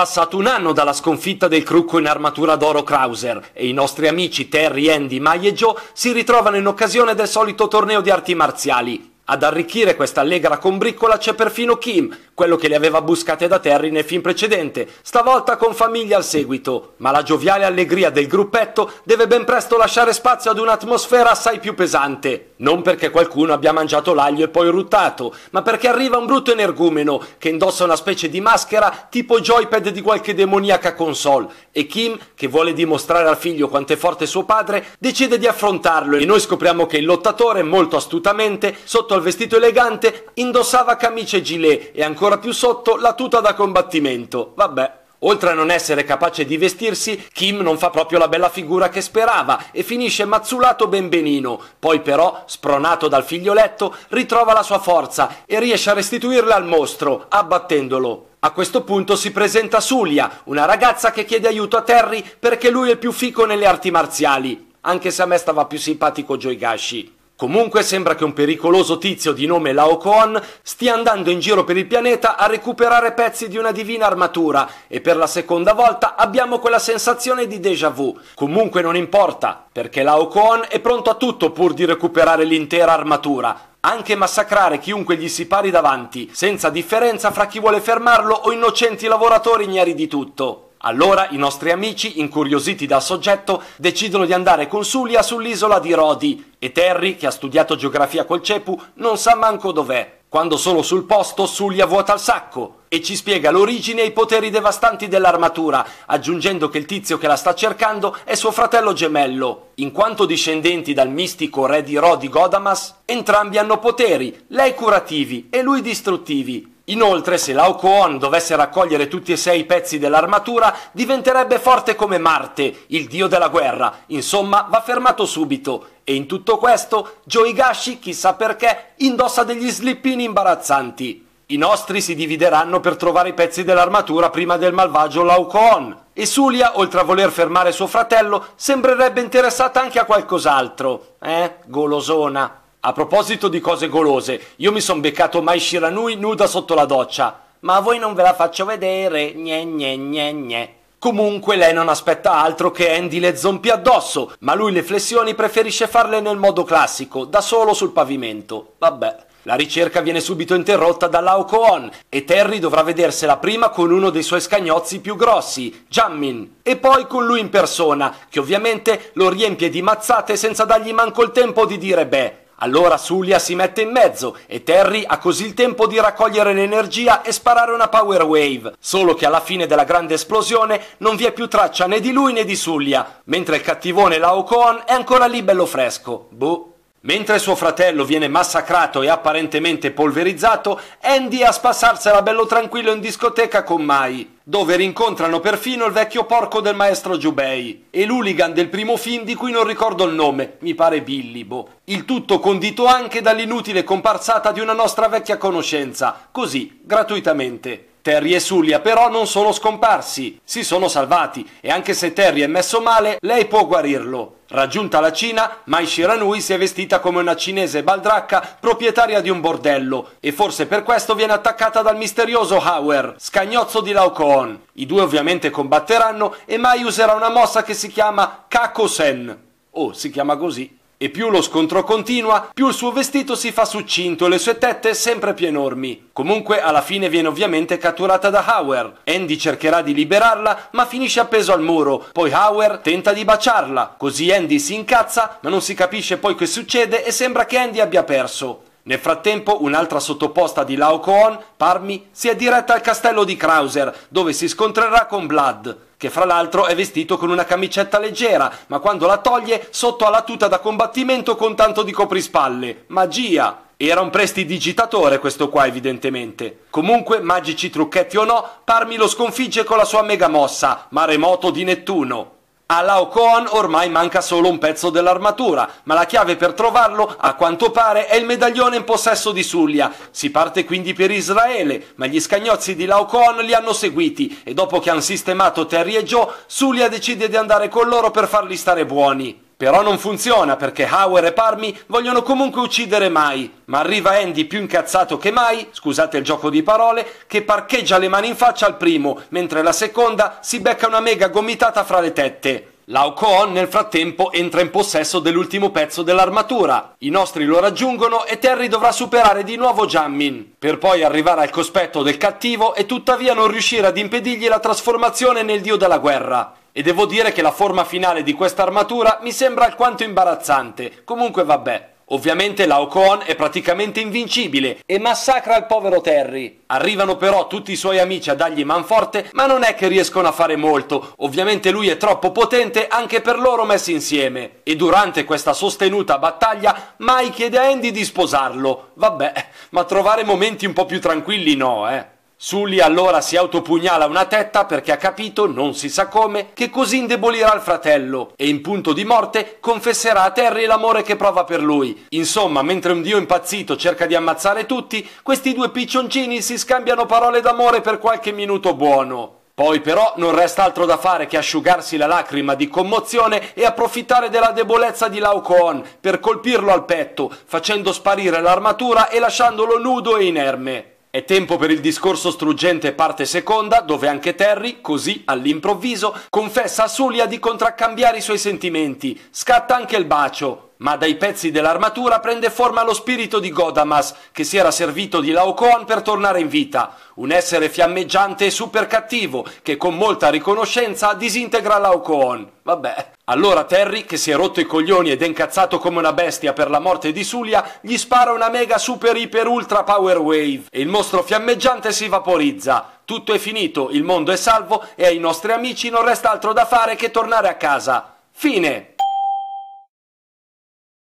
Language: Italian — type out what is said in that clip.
passato un anno dalla sconfitta del Crucco in armatura d'oro Krauser e i nostri amici Terry, Andy, Mai e Joe si ritrovano in occasione del solito torneo di arti marziali. Ad arricchire questa allegra combriccola c'è perfino Kim, quello che le aveva buscate da Terry nel film precedente, stavolta con famiglia al seguito, ma la gioviale allegria del gruppetto deve ben presto lasciare spazio ad un'atmosfera assai più pesante. Non perché qualcuno abbia mangiato l'aglio e poi ruttato, ma perché arriva un brutto energumeno che indossa una specie di maschera tipo joypad di qualche demoniaca console e Kim, che vuole dimostrare al figlio quanto è forte suo padre, decide di affrontarlo e noi scopriamo che il lottatore, molto astutamente, sotto al vestito elegante, indossava camice gilet e ancora più sotto la tuta da combattimento. Vabbè, Oltre a non essere capace di vestirsi, Kim non fa proprio la bella figura che sperava e finisce mazzulato ben benino. Poi però, spronato dal figlioletto, ritrova la sua forza e riesce a restituirla al mostro, abbattendolo. A questo punto si presenta Sulia, una ragazza che chiede aiuto a Terry perché lui è più fico nelle arti marziali, anche se a me stava più simpatico Gashi. Comunque sembra che un pericoloso tizio di nome Laocoon stia andando in giro per il pianeta a recuperare pezzi di una divina armatura e per la seconda volta abbiamo quella sensazione di déjà vu. Comunque non importa, perché Laocoon è pronto a tutto pur di recuperare l'intera armatura, anche massacrare chiunque gli si pari davanti, senza differenza fra chi vuole fermarlo o innocenti lavoratori ignari di tutto. Allora i nostri amici, incuriositi dal soggetto, decidono di andare con Sulia sull'isola di Rodi e Terry, che ha studiato geografia col Cepu, non sa manco dov'è. Quando sono sul posto, Sulia vuota il sacco e ci spiega l'origine e i poteri devastanti dell'armatura, aggiungendo che il tizio che la sta cercando è suo fratello gemello. In quanto discendenti dal mistico re di Rodi Godamas, entrambi hanno poteri, lei curativi e lui distruttivi, Inoltre, se Lao Kuon dovesse raccogliere tutti e sei i pezzi dell'armatura, diventerebbe forte come Marte, il dio della guerra. Insomma, va fermato subito. E in tutto questo, Joigashi, chissà perché, indossa degli slippini imbarazzanti. I nostri si divideranno per trovare i pezzi dell'armatura prima del malvagio Laucon. E Sulia, oltre a voler fermare suo fratello, sembrerebbe interessata anche a qualcos'altro. Eh, golosona. A proposito di cose golose, io mi son beccato Mai Shiranui nuda sotto la doccia, ma a voi non ve la faccio vedere, gne gne gne gne. Comunque lei non aspetta altro che Andy le zompi addosso, ma lui le flessioni preferisce farle nel modo classico, da solo sul pavimento. Vabbè. La ricerca viene subito interrotta da Lao Koon e Terry dovrà vedersela prima con uno dei suoi scagnozzi più grossi, Jammin, e poi con lui in persona, che ovviamente lo riempie di mazzate senza dargli manco il tempo di dire beh. Allora Sulia si mette in mezzo e Terry ha così il tempo di raccogliere l'energia e sparare una power wave, solo che alla fine della grande esplosione non vi è più traccia né di lui né di Sulia, mentre il cattivone Lao Koon è ancora lì bello fresco. Boh. Mentre suo fratello viene massacrato e apparentemente polverizzato, Andy è a spassarsela bello tranquillo in discoteca con Mai dove rincontrano perfino il vecchio porco del maestro Giubei e l'hooligan del primo film di cui non ricordo il nome, mi pare Billibo. Il tutto condito anche dall'inutile comparsata di una nostra vecchia conoscenza, così, gratuitamente. Terry e Sulia però non sono scomparsi, si sono salvati e anche se Terry è messo male, lei può guarirlo. Raggiunta la Cina, Mai Shiranui si è vestita come una cinese baldracca proprietaria di un bordello e forse per questo viene attaccata dal misterioso Hauer, scagnozzo di Laocoon. I due ovviamente combatteranno e Mai userà una mossa che si chiama Kakosen. O oh, si chiama così e più lo scontro continua, più il suo vestito si fa succinto e le sue tette sempre più enormi. Comunque alla fine viene ovviamente catturata da Hauer. Andy cercherà di liberarla ma finisce appeso al muro, poi Hauer tenta di baciarla. Così Andy si incazza ma non si capisce poi che succede e sembra che Andy abbia perso. Nel frattempo un'altra sottoposta di Laocoon, Parmi, si è diretta al castello di Krauser, dove si scontrerà con Blood, che fra l'altro è vestito con una camicetta leggera, ma quando la toglie sotto ha la tuta da combattimento con tanto di coprispalle. Magia! Era un prestidigitatore questo qua evidentemente. Comunque, magici trucchetti o no, Parmi lo sconfigge con la sua mega mossa, maremoto di Nettuno. A Laocoon ormai manca solo un pezzo dell'armatura, ma la chiave per trovarlo, a quanto pare, è il medaglione in possesso di Sullia. Si parte quindi per Israele, ma gli scagnozzi di Laocoon li hanno seguiti e dopo che hanno sistemato Terry e Joe, Sullia decide di andare con loro per farli stare buoni. Però non funziona perché Hauer e Parmi vogliono comunque uccidere Mai, ma arriva Andy più incazzato che mai, scusate il gioco di parole, che parcheggia le mani in faccia al primo, mentre la seconda si becca una mega gomitata fra le tette. Laocoon nel frattempo entra in possesso dell'ultimo pezzo dell'armatura. I nostri lo raggiungono e Terry dovrà superare di nuovo Jammin, per poi arrivare al cospetto del cattivo e tuttavia non riuscire ad impedirgli la trasformazione nel dio della guerra. E devo dire che la forma finale di questa armatura mi sembra alquanto imbarazzante, comunque vabbè. Ovviamente Lao Koon è praticamente invincibile e massacra il povero Terry. Arrivano però tutti i suoi amici a dargli manforte, ma non è che riescono a fare molto. Ovviamente lui è troppo potente anche per loro messi insieme. E durante questa sostenuta battaglia Mai chiede a Andy di sposarlo. Vabbè, ma trovare momenti un po' più tranquilli no, eh. Sully allora si autopugnala una tetta perché ha capito, non si sa come, che così indebolirà il fratello e in punto di morte confesserà a Terry l'amore che prova per lui. Insomma, mentre un dio impazzito cerca di ammazzare tutti, questi due piccioncini si scambiano parole d'amore per qualche minuto buono. Poi però non resta altro da fare che asciugarsi la lacrima di commozione e approfittare della debolezza di Laocoon per colpirlo al petto, facendo sparire l'armatura e lasciandolo nudo e inerme. È tempo per il discorso struggente parte seconda, dove anche Terry, così all'improvviso, confessa a Sulia di contraccambiare i suoi sentimenti. Scatta anche il bacio ma dai pezzi dell'armatura prende forma lo spirito di Godamas, che si era servito di Laocoon per tornare in vita, un essere fiammeggiante e super cattivo, che con molta riconoscenza disintegra Laocoon. Vabbè. Allora Terry, che si è rotto i coglioni ed è incazzato come una bestia per la morte di Sulia, gli spara una mega super iper ultra power wave e il mostro fiammeggiante si vaporizza. Tutto è finito, il mondo è salvo e ai nostri amici non resta altro da fare che tornare a casa. Fine!